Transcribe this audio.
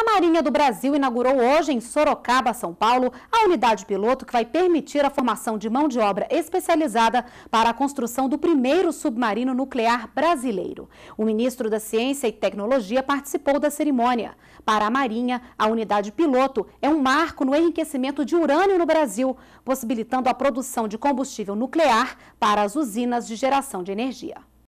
A Marinha do Brasil inaugurou hoje em Sorocaba, São Paulo, a unidade piloto que vai permitir a formação de mão de obra especializada para a construção do primeiro submarino nuclear brasileiro. O ministro da Ciência e Tecnologia participou da cerimônia. Para a Marinha, a unidade piloto é um marco no enriquecimento de urânio no Brasil, possibilitando a produção de combustível nuclear para as usinas de geração de energia.